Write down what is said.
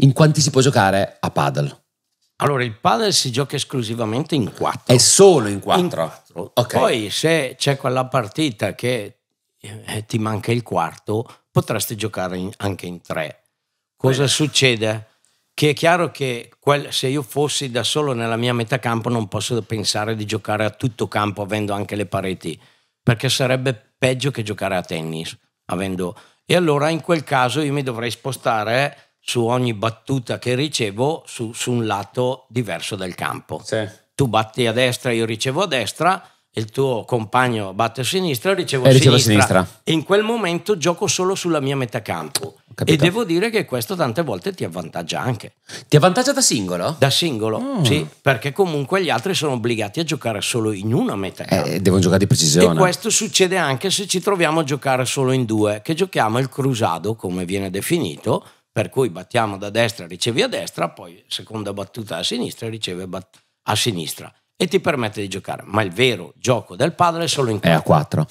in quanti si può giocare a paddle? Allora, il padel si gioca esclusivamente in quattro. È solo in quattro? In quattro. Okay. Poi se c'è quella partita che eh, ti manca il quarto, potresti giocare in, anche in tre. Cosa Beh. succede? Che è chiaro che quel, se io fossi da solo nella mia metà campo non posso pensare di giocare a tutto campo avendo anche le pareti, perché sarebbe peggio che giocare a tennis. Avendo... E allora in quel caso io mi dovrei spostare su ogni battuta che ricevo su, su un lato diverso del campo. Sì. Tu batti a destra, io ricevo a destra, il tuo compagno batte a sinistra, ricevo e a ricevo sinistra. sinistra. In quel momento gioco solo sulla mia metà campo. E devo dire che questo tante volte ti avvantaggia anche. Ti avvantaggia da singolo? Da singolo, mm. sì, perché comunque gli altri sono obbligati a giocare solo in una metà. Eh, campo. Eh, devono giocare di precisione. E questo succede anche se ci troviamo a giocare solo in due, che giochiamo il crusado, come viene definito, per cui battiamo da destra, ricevi a destra, poi seconda battuta a sinistra, ricevi a sinistra e ti permette di giocare. Ma il vero gioco del padre è solo in 4. È a 4.